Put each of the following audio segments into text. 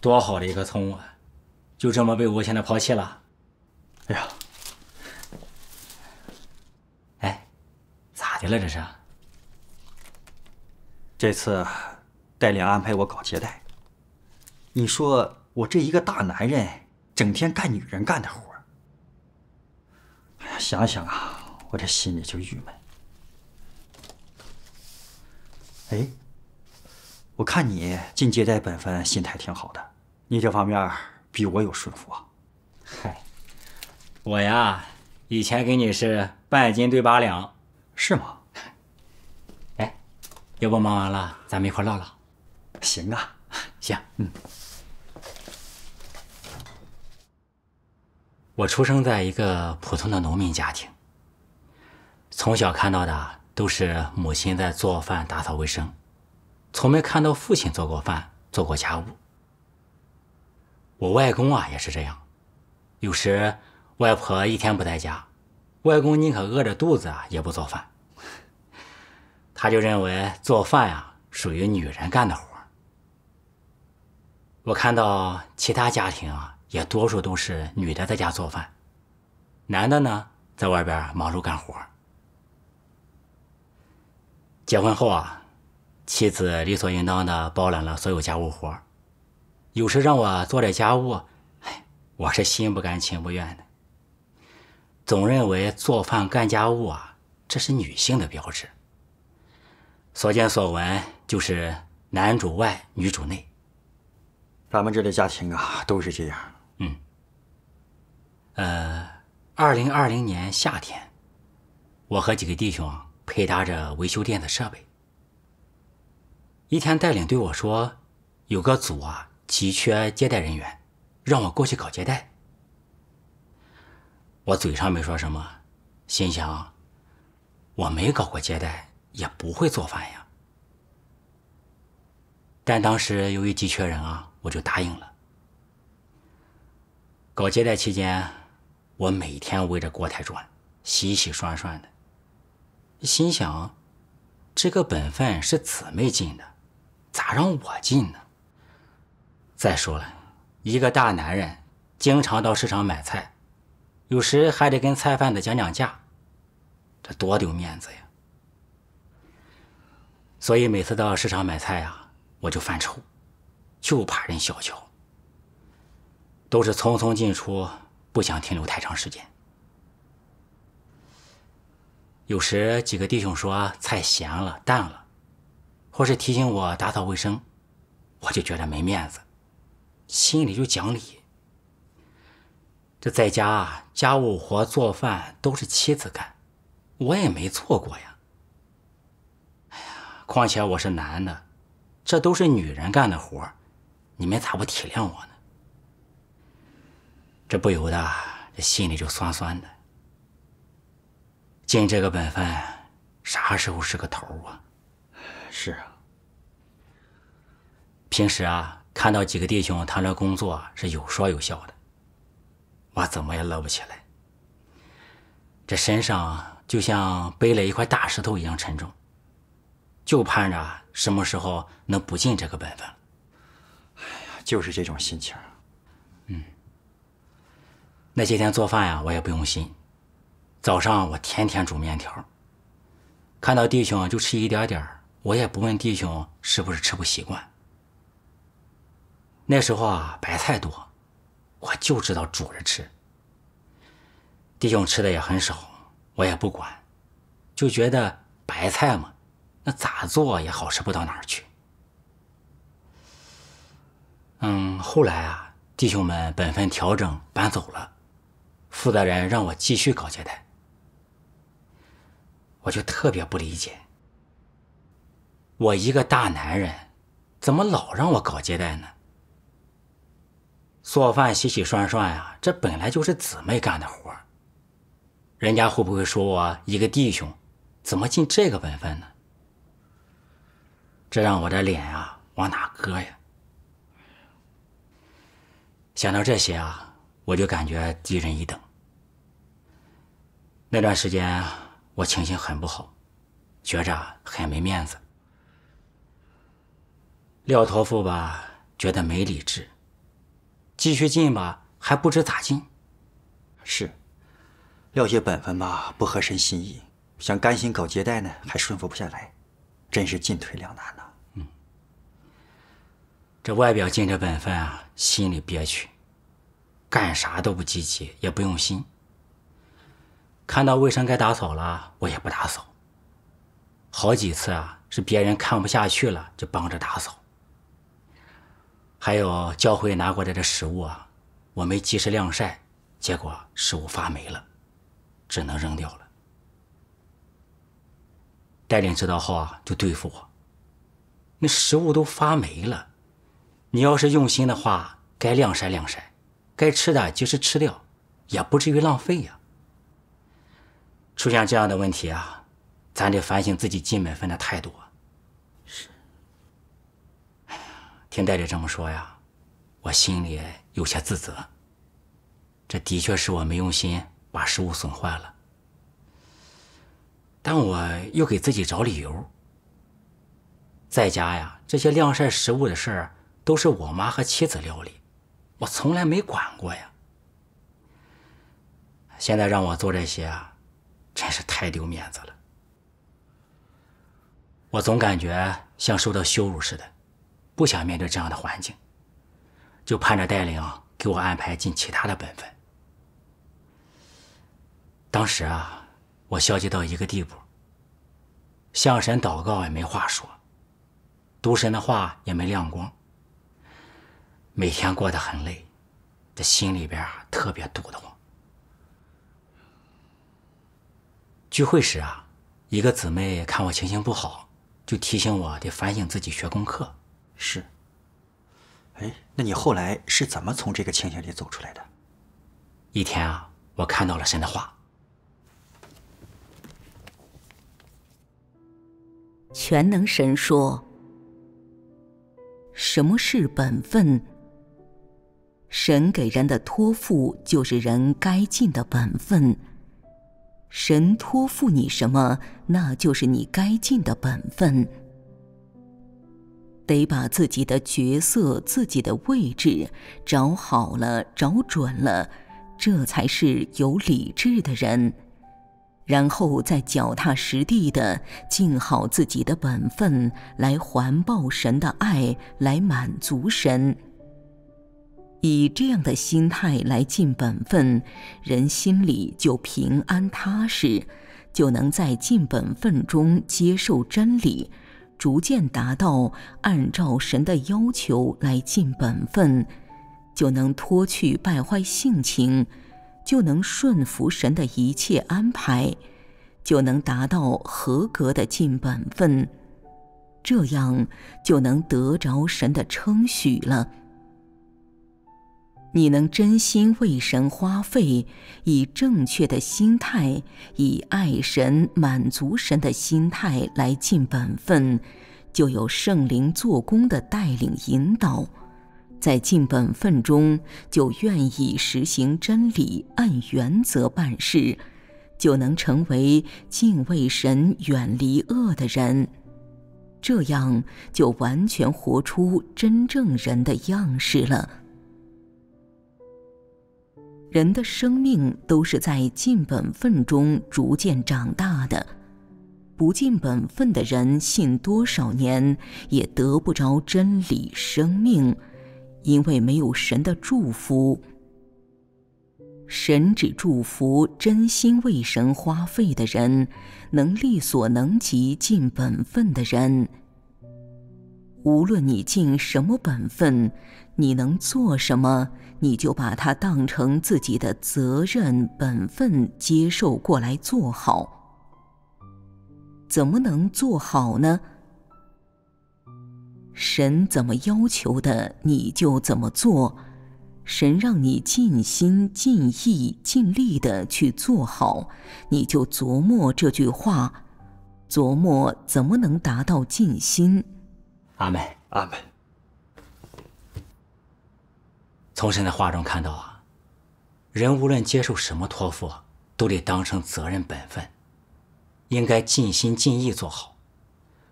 多好的一个葱啊，就这么被无情的抛弃了！哎呀，哎，咋的了这是？这次带领安排我搞接待，你说我这一个大男人，整天干女人干的活哎呀，想想啊，我这心里就郁闷。哎。我看你尽接待本分，心态挺好的。你这方面比我有顺服啊。嗨，我呀，以前跟你是半斤对八两，是吗？哎，要不忙完了，咱们一块唠唠。行啊，行，嗯。我出生在一个普通的农民家庭，从小看到的都是母亲在做饭、打扫卫生。从没看到父亲做过饭，做过家务。我外公啊也是这样，有时外婆一天不在家，外公宁可饿着肚子啊也不做饭。他就认为做饭啊属于女人干的活。我看到其他家庭啊，也多数都是女的在家做饭，男的呢在外边忙碌干活。结婚后啊。妻子理所应当的包揽了所有家务活，有时让我做点家务，哎，我是心不甘情不愿的。总认为做饭干家务啊，这是女性的标志。所见所闻就是男主外女主内，咱们这的家庭啊都是这样。嗯。呃，二零二零年夏天，我和几个弟兄啊配搭着维修电子设备。一天，带领对我说：“有个组啊，急缺接待人员，让我过去搞接待。”我嘴上没说什么，心想：“我没搞过接待，也不会做饭呀。”但当时由于急缺人啊，我就答应了。搞接待期间，我每天围着锅台转，洗洗涮涮的，心想：“这个本分是姊妹进的。”咋让我进呢？再说了，一个大男人经常到市场买菜，有时还得跟菜贩子讲讲价，这多丢面子呀！所以每次到市场买菜呀，我就犯愁，就怕人小瞧。都是匆匆进出，不想停留太长时间。有时几个弟兄说菜咸了、淡了。或是提醒我打扫卫生，我就觉得没面子，心里就讲理。这在家家务活、做饭都是妻子干，我也没做过呀。哎呀，况且我是男的，这都是女人干的活，你们咋不体谅我呢？这不由得这心里就酸酸的。尽这个本分，啥时候是个头啊？是啊，平时啊，看到几个弟兄谈着工作，是有说有笑的，我怎么也乐不起来。这身上就像背了一块大石头一样沉重，就盼着什么时候能不尽这个本分。哎呀，就是这种心情。嗯，那些天做饭呀，我也不用心。早上我天天煮面条，看到弟兄就吃一点点儿。我也不问弟兄是不是吃不习惯。那时候啊，白菜多，我就知道煮着吃。弟兄吃的也很少，我也不管，就觉得白菜嘛，那咋做也好吃不到哪儿去。嗯，后来啊，弟兄们本分调整搬走了，负责人让我继续搞接待，我就特别不理解。我一个大男人，怎么老让我搞接待呢？做饭、洗洗涮涮呀，这本来就是姊妹干的活人家会不会说我一个弟兄，怎么尽这个本分呢？这让我的脸啊往哪搁呀？想到这些啊，我就感觉低人一等。那段时间我情绪很不好，觉着很没面子。廖托付吧，觉得没理智；继续进吧，还不知咋进。是，撂些本分吧，不合身心意；想甘心搞接待呢，还顺服不下来，真是进退两难呐。嗯，这外表尽着本分啊，心里憋屈，干啥都不积极，也不用心。看到卫生该打扫了，我也不打扫。好几次啊，是别人看不下去了，就帮着打扫。还有教会拿过来的食物啊，我没及时晾晒，结果食物发霉了，只能扔掉了。带领知道后啊，就对付我。那食物都发霉了，你要是用心的话，该晾晒晾晒，该吃的及时吃掉，也不至于浪费呀。出现这样的问题啊，咱得反省自己进本分的态度。听代理这么说呀，我心里有些自责。这的确是我没用心把食物损坏了，但我又给自己找理由。在家呀，这些晾晒食物的事儿都是我妈和妻子料理，我从来没管过呀。现在让我做这些啊，真是太丢面子了。我总感觉像受到羞辱似的。不想面对这样的环境，就盼着带领给我安排进其他的本分。当时啊，我消极到一个地步，向神祷告也没话说，读神的话也没亮光，每天过得很累，这心里边啊特别堵得慌。聚会时啊，一个姊妹看我情形不好，就提醒我得反省自己学功课。是。哎，那你后来是怎么从这个情形里走出来的？一天啊，我看到了神的话。全能神说：“什么是本分？神给人的托付就是人该尽的本分。神托付你什么，那就是你该尽的本分。”得把自己的角色、自己的位置找好了、找准了，这才是有理智的人，然后再脚踏实地地尽好自己的本分，来环抱神的爱，来满足神。以这样的心态来尽本分，人心里就平安踏实，就能在尽本分中接受真理。逐渐达到按照神的要求来尽本分，就能脱去败坏性情，就能顺服神的一切安排，就能达到合格的尽本分，这样就能得着神的称许了。你能真心为神花费，以正确的心态，以爱神、满足神的心态来尽本分，就有圣灵做工的带领引导。在尽本分中，就愿意实行真理，按原则办事，就能成为敬畏神、远离恶的人。这样就完全活出真正人的样式了。人的生命都是在尽本分中逐渐长大的，不尽本分的人，信多少年也得不着真理生命，因为没有神的祝福。神只祝福真心为神花费的人，能力所能及尽本分的人。无论你尽什么本分，你能做什么，你就把它当成自己的责任本分，接受过来做好。怎么能做好呢？神怎么要求的，你就怎么做。神让你尽心、尽意、尽力的去做好，你就琢磨这句话，琢磨怎么能达到尽心。阿门，阿门。从神的话中看到啊，人无论接受什么托付，都得当成责任本分，应该尽心尽意做好，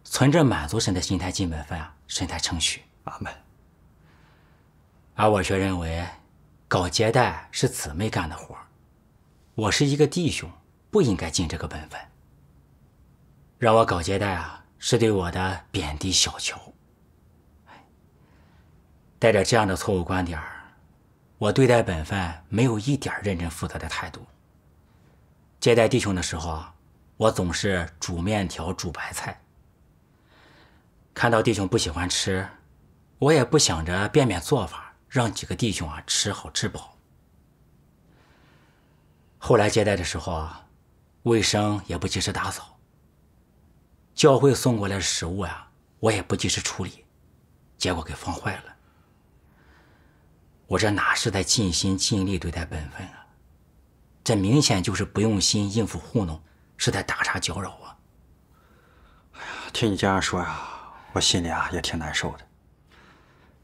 存着满足神的心态尽本分啊，神才称许。阿门。而我却认为，搞接待是姊妹干的活，我是一个弟兄，不应该尽这个本分。让我搞接待啊，是对我的贬低小瞧。带着这样的错误观点，我对待本分没有一点认真负责的态度。接待弟兄的时候啊，我总是煮面条、煮白菜。看到弟兄不喜欢吃，我也不想着变变做法，让几个弟兄啊吃好吃饱。后来接待的时候啊，卫生也不及时打扫。教会送过来的食物呀，我也不及时处理，结果给放坏了。我这哪是在尽心尽力对待本分啊？这明显就是不用心应付糊弄，是在打岔搅扰啊！哎呀，听你这样说呀，我心里啊也挺难受的。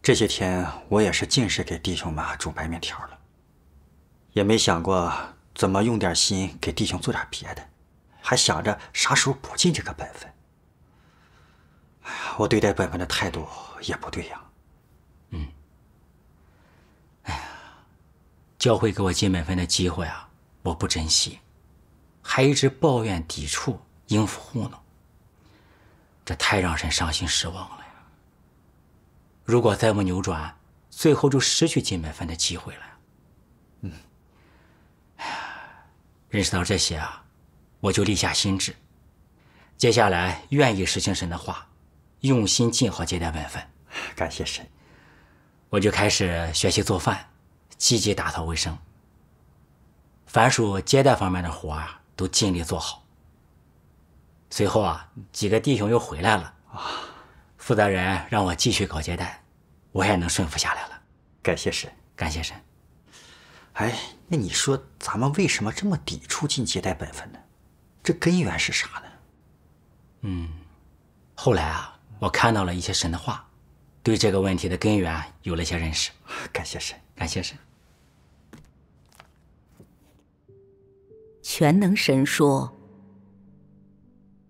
这些天我也是尽是给弟兄们煮白面条了，也没想过怎么用点心给弟兄做点别的，还想着啥时候不尽这个本分。哎呀，我对待本分的态度也不对呀。教会给我尽本分的机会啊，我不珍惜，还一直抱怨、抵触、应付、糊弄，这太让人伤心失望了呀！如果再不扭转，最后就失去尽本分的机会了。嗯。认识到这些啊，我就立下心志，接下来愿意实行神的话，用心尽好接待本分。感谢神，我就开始学习做饭。积极打扫卫生。凡属接待方面的活啊，都尽力做好。随后啊，几个弟兄又回来了啊。负责人让我继续搞接待，我也能顺服下来了。感谢神，感谢神。哎，那你说咱们为什么这么抵触尽接待本分呢？这根源是啥呢？嗯，后来啊，我看到了一些神的话，对这个问题的根源有了些认识。感谢神。感谢神。全能神说：“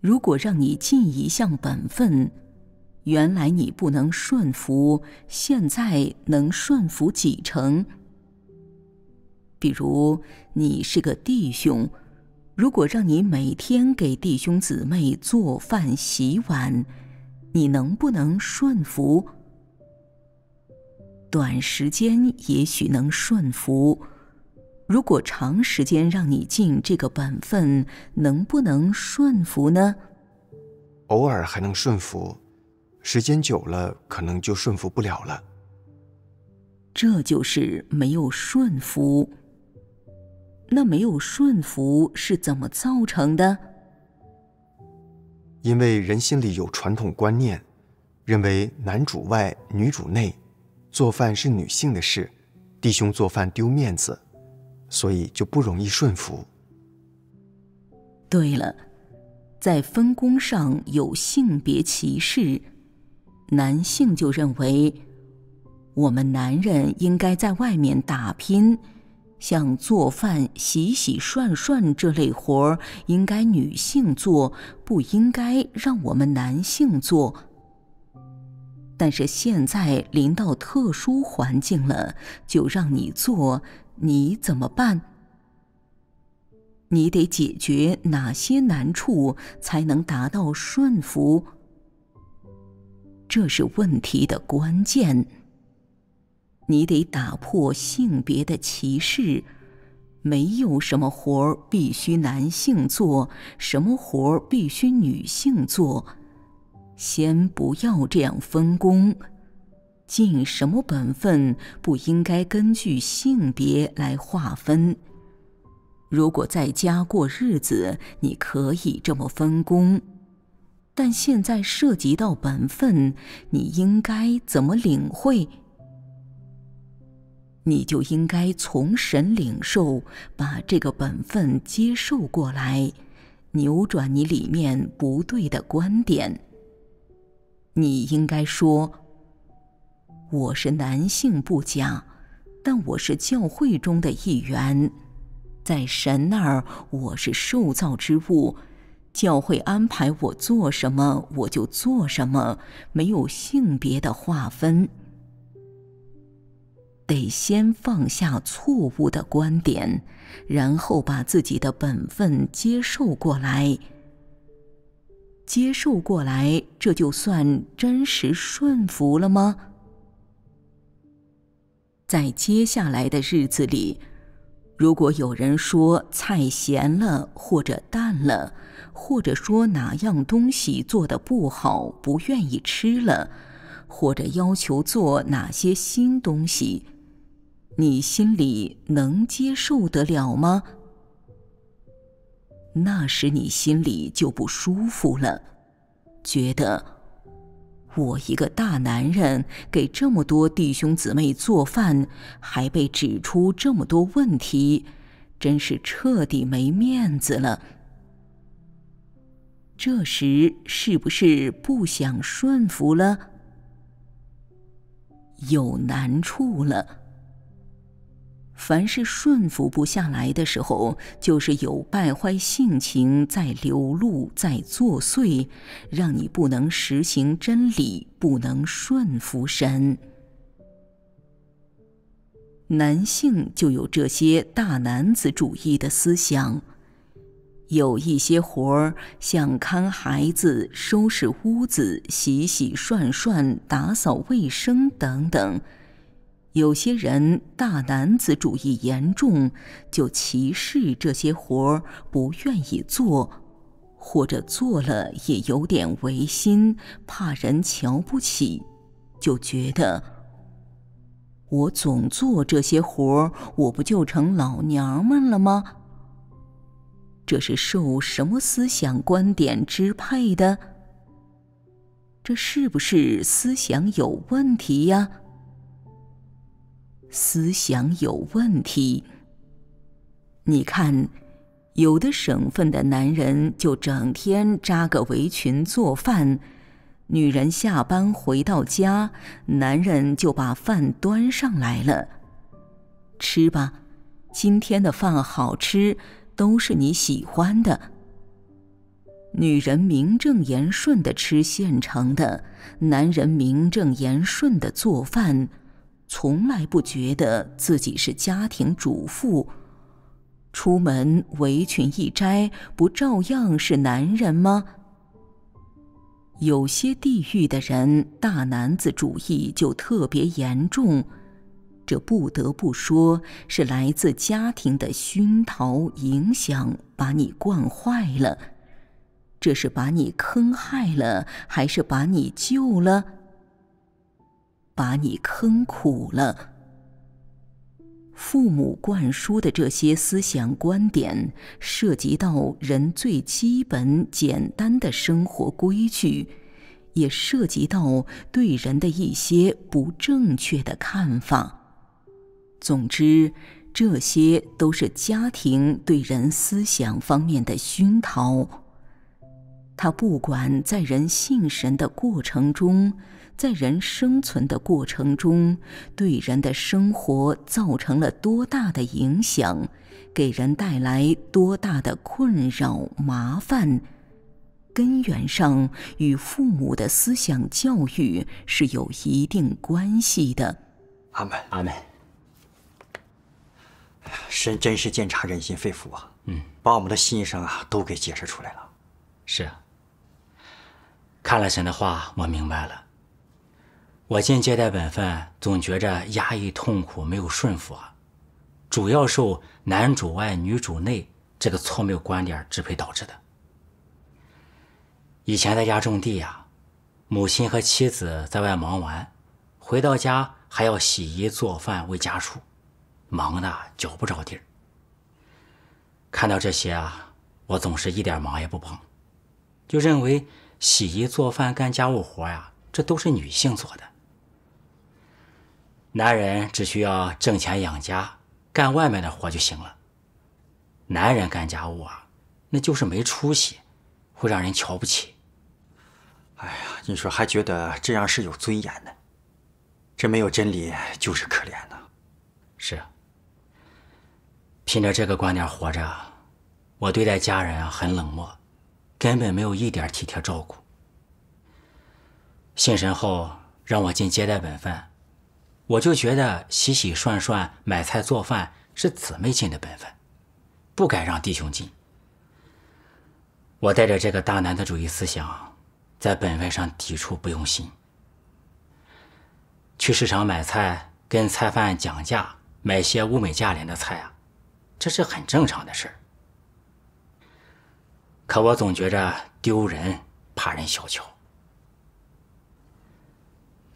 如果让你尽一项本分，原来你不能顺服，现在能顺服几成？比如你是个弟兄，如果让你每天给弟兄姊妹做饭、洗碗，你能不能顺服？”短时间也许能顺服，如果长时间让你尽这个本分，能不能顺服呢？偶尔还能顺服，时间久了可能就顺服不了了。这就是没有顺服。那没有顺服是怎么造成的？因为人心里有传统观念，认为男主外，女主内。做饭是女性的事，弟兄做饭丢面子，所以就不容易顺服。对了，在分工上有性别歧视，男性就认为我们男人应该在外面打拼，像做饭、洗洗涮涮这类活儿应该女性做，不应该让我们男性做。但是现在临到特殊环境了，就让你做，你怎么办？你得解决哪些难处，才能达到顺服？这是问题的关键。你得打破性别的歧视，没有什么活儿必须男性做，什么活儿必须女性做。先不要这样分工，尽什么本分不应该根据性别来划分。如果在家过日子，你可以这么分工，但现在涉及到本分，你应该怎么领会？你就应该从神领受，把这个本分接受过来，扭转你里面不对的观点。你应该说：“我是男性不假，但我是教会中的一员，在神那儿我是受造之物。教会安排我做什么，我就做什么，没有性别的划分。得先放下错误的观点，然后把自己的本分接受过来。”接受过来，这就算真实顺服了吗？在接下来的日子里，如果有人说菜咸了，或者淡了，或者说哪样东西做的不好，不愿意吃了，或者要求做哪些新东西，你心里能接受得了吗？那时你心里就不舒服了，觉得我一个大男人给这么多弟兄姊妹做饭，还被指出这么多问题，真是彻底没面子了。这时是不是不想顺服了？有难处了？凡是顺服不下来的时候，就是有败坏性情在流露、在作祟，让你不能实行真理，不能顺服神。男性就有这些大男子主义的思想，有一些活儿，像看孩子、收拾屋子、洗洗涮涮、打扫卫生等等。有些人大男子主义严重，就歧视这些活儿不愿意做，或者做了也有点违心，怕人瞧不起，就觉得我总做这些活儿，我不就成老娘们了吗？这是受什么思想观点支配的？这是不是思想有问题呀？思想有问题。你看，有的省份的男人就整天扎个围裙做饭，女人下班回到家，男人就把饭端上来了，吃吧，今天的饭好吃，都是你喜欢的。女人名正言顺的吃现成的，男人名正言顺的做饭。从来不觉得自己是家庭主妇，出门围裙一摘，不照样是男人吗？有些地域的人大男子主义就特别严重，这不得不说是来自家庭的熏陶影响，把你惯坏了。这是把你坑害了，还是把你救了？把你坑苦了。父母灌输的这些思想观点，涉及到人最基本、简单的生活规矩，也涉及到对人的一些不正确的看法。总之，这些都是家庭对人思想方面的熏陶。他不管在人性神的过程中，在人生存的过程中，对人的生活造成了多大的影响，给人带来多大的困扰、麻烦，根源上与父母的思想教育是有一定关系的。阿门，阿门。神真是见察人心肺腑啊！嗯，把我们的心声啊都给解释出来了。是啊。看了神的话，我明白了。我尽接待本分，总觉着压抑痛苦，没有顺服，啊。主要受“男主外，女主内”这个错谬观点支配导致的。以前在家种地呀，母亲和妻子在外忙完，回到家还要洗衣做饭为家畜，忙的脚不着地。看到这些啊，我总是一点忙也不碰，就认为。洗衣、做饭、干家务活呀，这都是女性做的。男人只需要挣钱养家，干外面的活就行了。男人干家务啊，那就是没出息，会让人瞧不起。哎呀，你说还觉得这样是有尊严的？这没有真理，就是可怜呐。是啊，凭着这个观点活着，我对待家人很冷漠。根本没有一点体贴照顾。信神后让我尽接待本分，我就觉得洗洗涮涮、买菜做饭是姊妹尽的本分，不该让弟兄尽。我带着这个大男子主义思想，在本分上抵触不用心。去市场买菜，跟菜贩讲价，买些物美价廉的菜啊，这是很正常的事儿。可我总觉着丢人，怕人小瞧。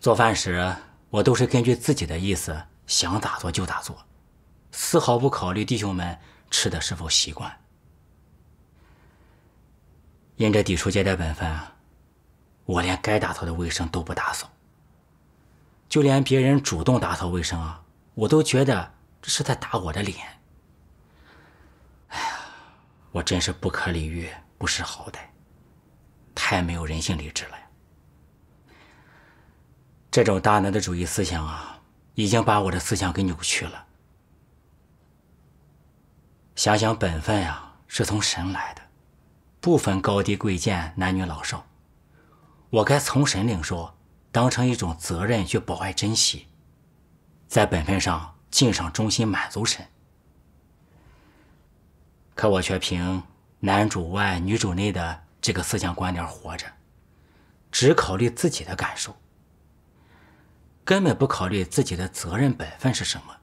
做饭时，我都是根据自己的意思，想咋做就咋做，丝毫不考虑弟兄们吃的是否习惯。因着抵触接待本分，我连该打扫的卫生都不打扫，就连别人主动打扫卫生啊，我都觉得这是在打我的脸。我真是不可理喻、不识好歹，太没有人性、理智了呀！这种大能的主义思想啊，已经把我的思想给扭曲了。想想本分呀，是从神来的，不分高低贵贱、男女老少，我该从神领受，当成一种责任去保爱珍惜，在本分上尽上忠心，满足神。可我却凭“男主外，女主内”的这个思想观点活着，只考虑自己的感受，根本不考虑自己的责任本分是什么，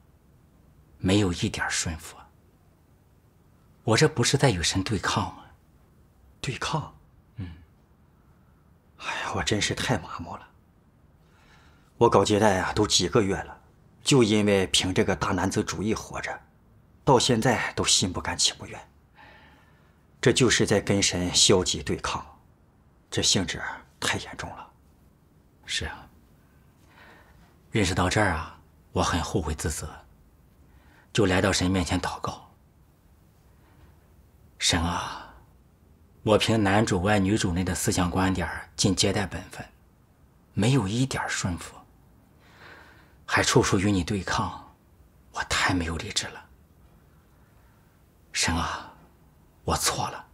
没有一点顺服。我这不是在与神对抗吗？对抗？嗯。哎呀，我真是太麻木了。我搞接待啊，都几个月了，就因为凭这个大男子主义活着。到现在都心不甘情不愿，这就是在跟神消极对抗，这性质太严重了。是啊，认识到这儿啊，我很后悔自责，就来到神面前祷告。神啊，我凭男主外女主内的思想观点尽接待本分，没有一点顺服，还处处与你对抗，我太没有理智了。神啊，我错了，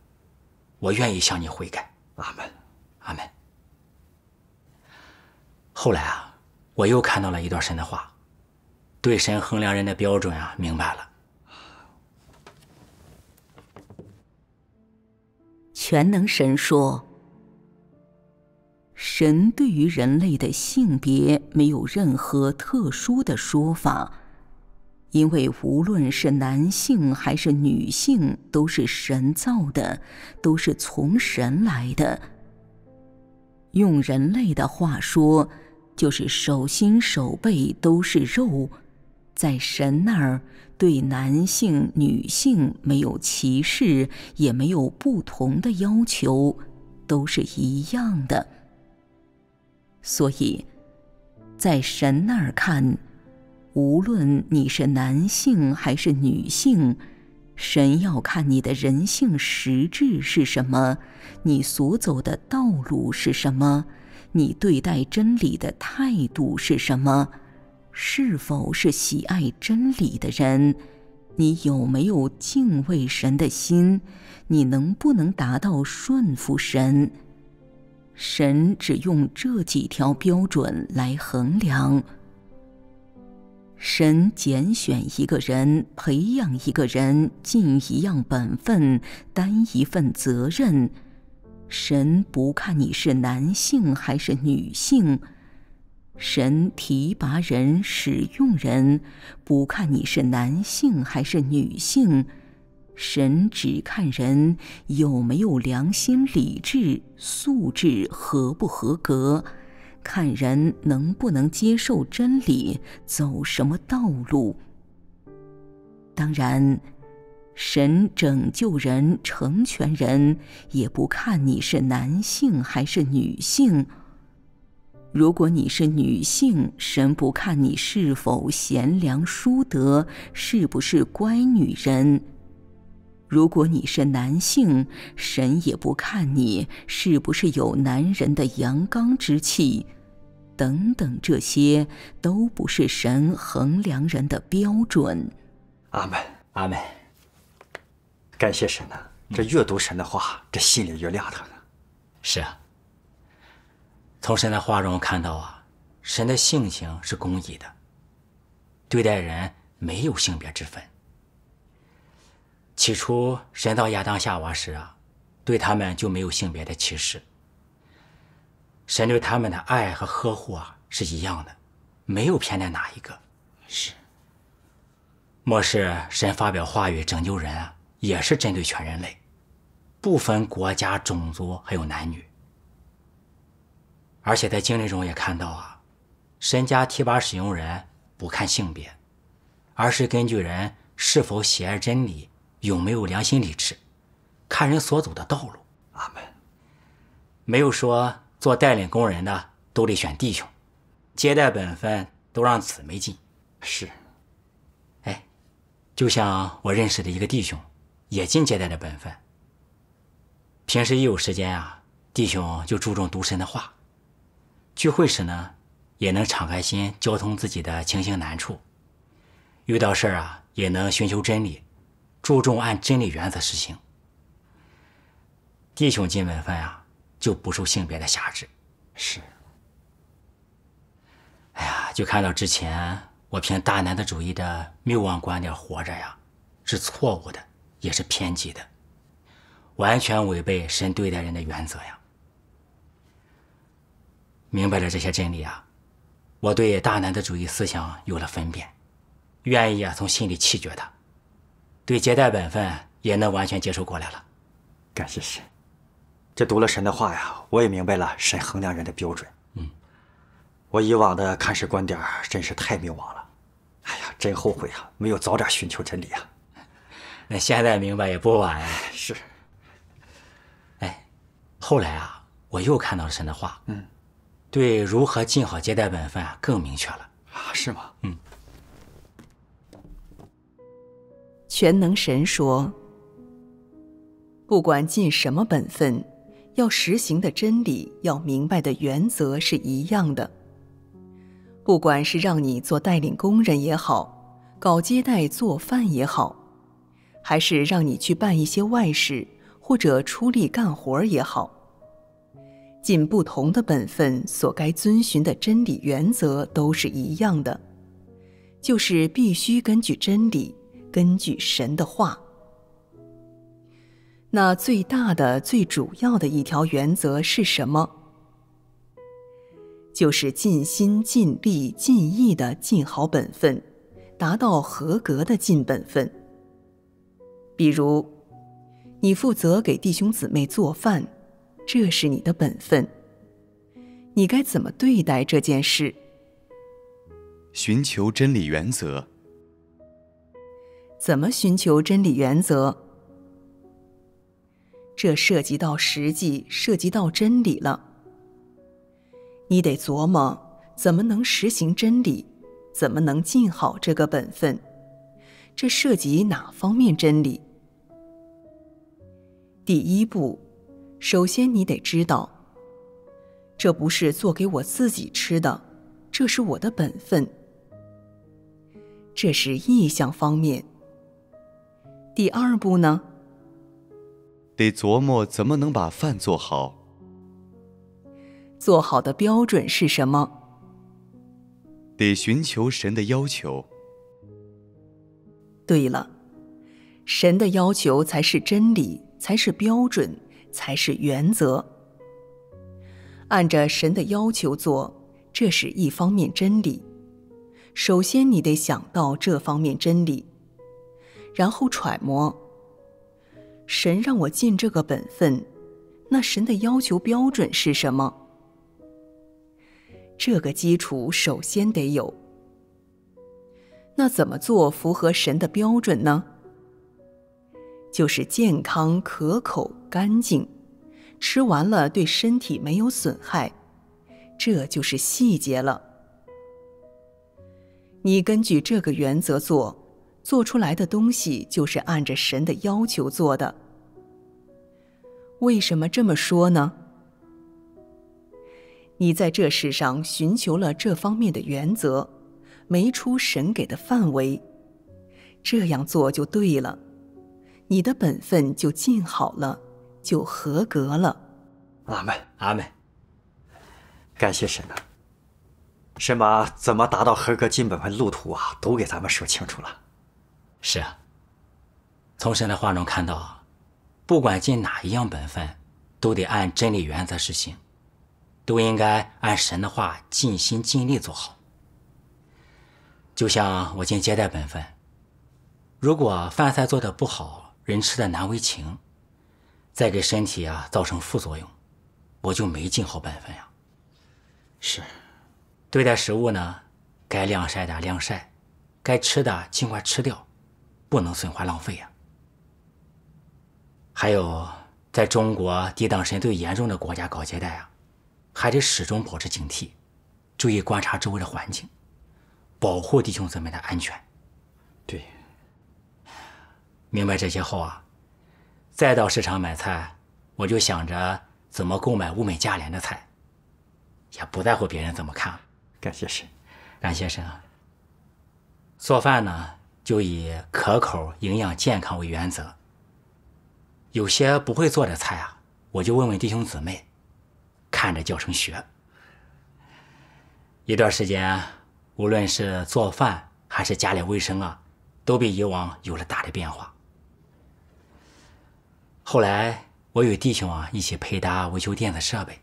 我愿意向你悔改。阿门，阿门。后来啊，我又看到了一段神的话，对神衡量人的标准啊，明白了。全能神说：“神对于人类的性别没有任何特殊的说法。”因为无论是男性还是女性，都是神造的，都是从神来的。用人类的话说，就是手心手背都是肉。在神那儿，对男性、女性没有歧视，也没有不同的要求，都是一样的。所以，在神那儿看。无论你是男性还是女性，神要看你的人性实质是什么，你所走的道路是什么，你对待真理的态度是什么，是否是喜爱真理的人，你有没有敬畏神的心，你能不能达到顺服神？神只用这几条标准来衡量。神拣选一个人，培养一个人，尽一样本分，担一份责任。神不看你是男性还是女性，神提拔人、使用人，不看你是男性还是女性，神只看人有没有良心、理智、素质合不合格。看人能不能接受真理，走什么道路。当然，神拯救人、成全人，也不看你是男性还是女性。如果你是女性，神不看你是否贤良淑德，是不是乖女人。如果你是男性，神也不看你是不是有男人的阳刚之气，等等，这些都不是神衡量人的标准。阿门，阿门，感谢神呐！这越读神的话，这心里越亮堂啊。是啊，从神的话中看到啊，神的性情是公义的，对待人没有性别之分。起初，神造亚当、夏娃时啊，对他们就没有性别的歧视。神对他们的爱和呵护啊是一样的，没有偏袒哪一个。是。末世，神发表话语拯救人啊，也是针对全人类，不分国家、种族，还有男女。而且在经文中也看到啊，神家提拔使用人不看性别，而是根据人是否喜爱真理。有没有良心理智，看人所走的道路。阿门。没有说做带领工人的都得选弟兄，接待本分都让姊妹进。是。哎，就像我认识的一个弟兄，也尽接待的本分。平时一有时间啊，弟兄就注重读神的话。聚会时呢，也能敞开心，交通自己的情形难处。遇到事儿啊，也能寻求真理。注重按真理原则实行，弟兄尽本分呀，就不受性别的辖制。是。哎呀，就看到之前我凭大男子主义的谬妄观点活着呀，是错误的，也是偏激的，完全违背神对待人的原则呀。明白了这些真理啊，我对大男子主义思想有了分辨，愿意啊从心里弃绝它。对接待本分也能完全接受过来了，感谢神。这读了神的话呀，我也明白了神衡量人的标准。嗯，我以往的看事观点真是太迷惘了。哎呀，真后悔啊，没有早点寻求真理啊。那现在明白也不晚。是。哎，后来啊，我又看到了神的话。嗯，对如何尽好接待本分更明确了。啊，是吗？嗯。全能神说：“不管尽什么本分，要实行的真理、要明白的原则是一样的。不管是让你做带领工人也好，搞接待、做饭也好，还是让你去办一些外事或者出力干活也好，尽不同的本分所该遵循的真理原则都是一样的，就是必须根据真理。”根据神的话，那最大的、最主要的一条原则是什么？就是尽心、尽力、尽意的尽好本分，达到合格的尽本分。比如，你负责给弟兄姊妹做饭，这是你的本分，你该怎么对待这件事？寻求真理原则。怎么寻求真理原则？这涉及到实际，涉及到真理了。你得琢磨怎么能实行真理，怎么能尽好这个本分。这涉及哪方面真理？第一步，首先你得知道，这不是做给我自己吃的，这是我的本分。这是意向方面。第二步呢，得琢磨怎么能把饭做好。做好的标准是什么？得寻求神的要求。对了，神的要求才是真理，才是标准，才是原则。按着神的要求做，这是一方面真理。首先，你得想到这方面真理。然后揣摩，神让我尽这个本分，那神的要求标准是什么？这个基础首先得有。那怎么做符合神的标准呢？就是健康、可口、干净，吃完了对身体没有损害，这就是细节了。你根据这个原则做。做出来的东西就是按着神的要求做的。为什么这么说呢？你在这世上寻求了这方面的原则，没出神给的范围，这样做就对了，你的本分就尽好了，就合格了。阿门，阿门。感谢神呐，神把怎么达到合格进本分路途啊，都给咱们说清楚了。是啊，从神的话中看到，不管尽哪一样本分，都得按真理原则实行，都应该按神的话尽心尽力做好。就像我尽接待本分，如果饭菜做的不好，人吃的难为情，再给身体啊造成副作用，我就没尽好本分呀。是，对待食物呢，该晾晒的晾晒，该吃的尽快吃掉。不能损坏浪费呀。还有，在中国低挡神最严重的国家搞接待啊，还得始终保持警惕，注意观察周围的环境，保护弟兄姊妹的安全。对。明白这些后啊，再到市场买菜，我就想着怎么购买物美价廉的菜，也不在乎别人怎么看。感谢神，冉先生啊，做饭呢。就以可口、营养、健康为原则。有些不会做的菜啊，我就问问弟兄姊妹，看着教程学。一段时间，无论是做饭还是家里卫生啊，都比以往有了大的变化。后来，我与弟兄啊一起配搭维修电子设备，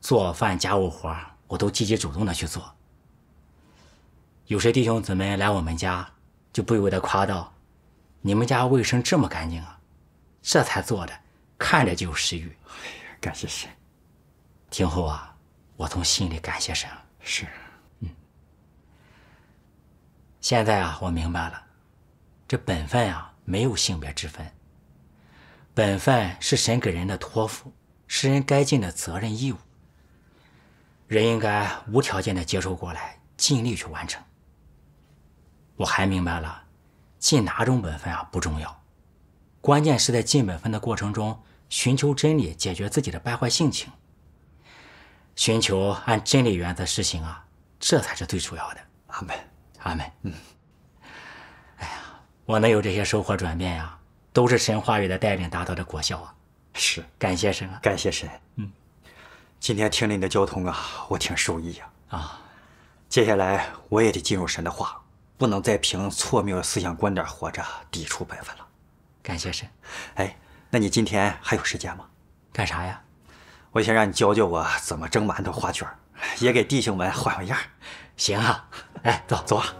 做饭、家务活我都积极主动的去做。有时弟兄姊妹来我们家。就不由得夸道：“你们家卫生这么干净啊，这才做的，看着就有食欲。”哎呀，感谢神！听后啊，我从心里感谢神。是，嗯。现在啊，我明白了，这本分啊，没有性别之分。本分是神给人的托付，是人该尽的责任义务。人应该无条件的接受过来，尽力去完成。我还明白了，尽哪种本分啊不重要，关键是在尽本分的过程中寻求真理，解决自己的败坏性情，寻求按真理原则实行啊，这才是最主要的。阿门，阿门。嗯。哎呀，我能有这些收获转变呀，都是神话语的带领达到的果效啊。是，感谢神啊，感谢神。嗯。今天听了你的交通啊，我挺受益呀。啊，接下来我也得进入神的话。不能再凭错谬思想观点活着，抵触本分了。感谢神。哎，那你今天还有时间吗？干啥呀？我想让你教教我怎么蒸馒头花卷，也给弟兄们换换样。行啊，哎，走走吧。